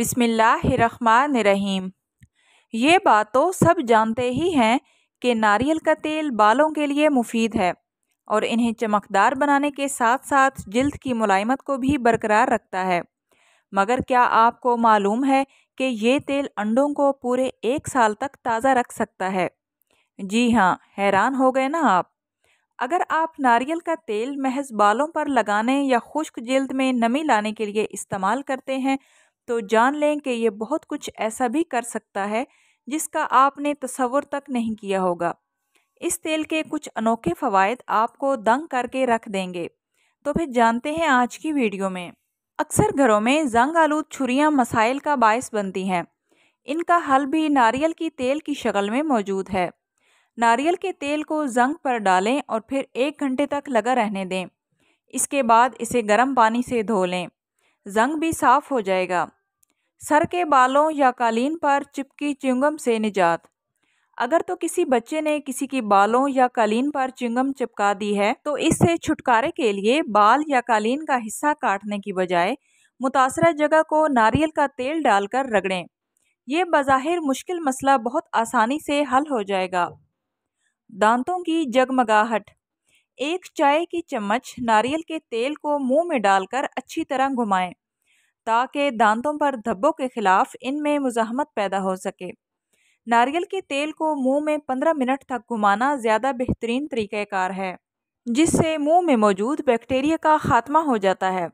रहीम ये बात तो सब जानते ही हैं कि नारियल का तेल बालों के लिए मुफीद है और इन्हें चमकदार बनाने के साथ साथ जल्द की मुलायमत को भी बरकरार रखता है मगर क्या आपको मालूम है कि ये तेल अंडों को पूरे एक साल तक ताज़ा रख सकता है जी हाँ हैरान हो गए ना आप अगर आप नारियल का तेल महज बालों पर लगाने या खुश्क जल्द में नमी लाने के लिए इस्तेमाल करते हैं तो जान लें कि यह बहुत कुछ ऐसा भी कर सकता है जिसका आपने तस्वुर तक नहीं किया होगा इस तेल के कुछ अनोखे फ़वाद आपको दंग करके रख देंगे तो फिर जानते हैं आज की वीडियो में अक्सर घरों में जंग आलूद छुरियाँ मसाइल का बायस बनती हैं इनका हल भी नारियल की तेल की शक्ल में मौजूद है नारियल के तेल को जंग पर डालें और फिर एक घंटे तक लगा रहने दें इसके बाद इसे गर्म पानी से धो लें जंग भी साफ़ हो जाएगा सर के बालों या कालीन पर चिपकी चिंगम से निजात अगर तो किसी बच्चे ने किसी की बालों या कालीन पर चिंगम चिपका दी है तो इससे छुटकारे के लिए बाल या कालीन का हिस्सा काटने की बजाय मुतासर जगह को नारियल का तेल डालकर रगड़ें ये बज़ाहिर मुश्किल मसला बहुत आसानी से हल हो जाएगा दांतों की जगमगाहट एक चाय की चम्मच नारियल के तेल को मुंह में डालकर अच्छी तरह घुमाएं ताकि दांतों पर धब्बों के ख़िलाफ़ इनमें मुजाहमत पैदा हो सके नारियल के तेल को मुंह में 15 मिनट तक घुमाना ज़्यादा बेहतरीन तरीक़ार है जिससे मुंह में मौजूद बैक्टीरिया का खात्मा हो जाता है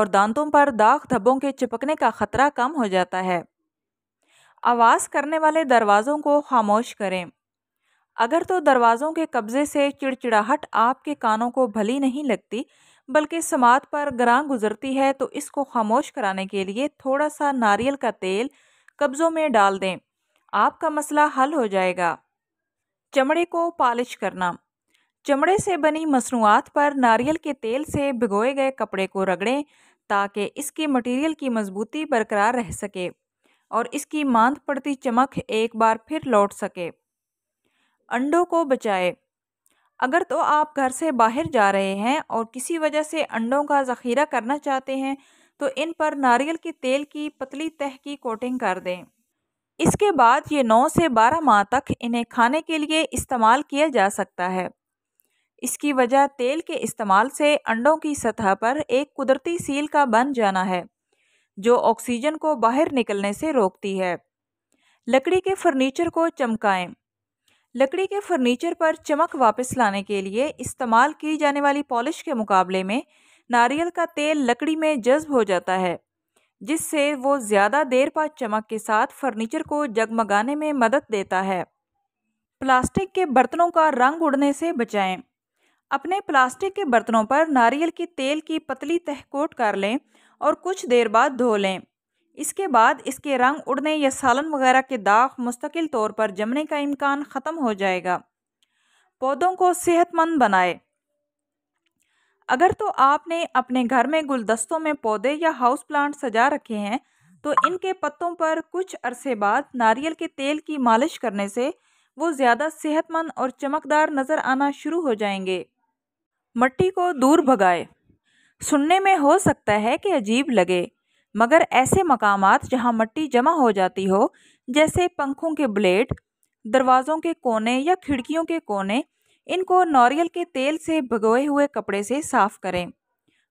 और दांतों पर दाग धब्बों के चिपकने का ख़तरा कम हो जाता है आवाज़ करने वाले दरवाज़ों को खामोश करें अगर तो दरवाज़ों के कब्ज़े से चिड़चिड़ाहट आपके कानों को भली नहीं लगती बल्कि समात पर ग्रां गुजरती है तो इसको खामोश कराने के लिए थोड़ा सा नारियल का तेल कब्ज़ों में डाल दें आपका मसला हल हो जाएगा चमड़े को पॉलिश करना चमड़े से बनी मसनूआत पर नारियल के तेल से भिगोए गए कपड़े को रगड़ें ताकि इसकी मटेरियल की मजबूती बरकरार रह सके और इसकी मांद पड़ती चमक एक बार फिर लौट सके अंडों को बचाए अगर तो आप घर से बाहर जा रहे हैं और किसी वजह से अंडों का ज़ख़ीरा करना चाहते हैं तो इन पर नारियल के तेल की पतली तह की कोटिंग कर दें इसके बाद ये 9 से 12 माह तक इन्हें खाने के लिए इस्तेमाल किया जा सकता है इसकी वजह तेल के इस्तेमाल से अंडों की सतह पर एक कुदरती सील का बन जाना है जो ऑक्सीजन को बाहर निकलने से रोकती है लकड़ी के फर्नीचर को चमकाएं लकड़ी के फर्नीचर पर चमक वापस लाने के लिए इस्तेमाल की जाने वाली पॉलिश के मुकाबले में नारियल का तेल लकड़ी में जज्ब हो जाता है जिससे वो ज़्यादा देर पर चमक के साथ फर्नीचर को जगमगाने में मदद देता है प्लास्टिक के बर्तनों का रंग उड़ने से बचाएं अपने प्लास्टिक के बर्तनों पर नारियल के तेल की पतली तहकोट कर लें और कुछ देर बाद धो लें इसके बाद इसके रंग उड़ने या सालन वगैरह के दाग मुस्तकिल तौर पर जमने का इम्कान ख़त्म हो जाएगा पौधों को सेहतमंद बनाए अगर तो आपने अपने घर में गुलदस्तों में पौधे या हाउस प्लांट सजा रखे हैं तो इनके पत्तों पर कुछ अरसे बाद नारियल के तेल की मालिश करने से वो ज़्यादा सेहतमंद और चमकदार नज़र आना शुरू हो जाएंगे मट्टी को दूर भगाए सुनने में हो सकता है कि अजीब लगे मगर ऐसे मकाम जहाँ मट्टी जमा हो जाती हो जैसे पंखों के ब्लेड दरवाज़ों के कोने या खिड़कियों के कोने इनको नारियल के तेल से भगोए हुए कपड़े से साफ़ करें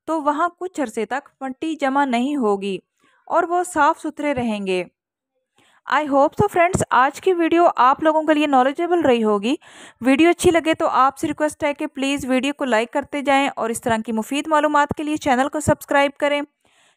तो वहाँ कुछ अरसे तक मट्टी जमा नहीं होगी और वो साफ़ सुथरे रहेंगे आई होप सो फ्रेंड्स आज की वीडियो आप लोगों के लिए नॉलेजेबल रही होगी वीडियो अच्छी लगे तो आपसे रिक्वेस्ट है कि प्लीज़ वीडियो को लाइक करते जाएं और इस तरह की मुफीद मालूम के लिए चैनल को सब्सक्राइब करें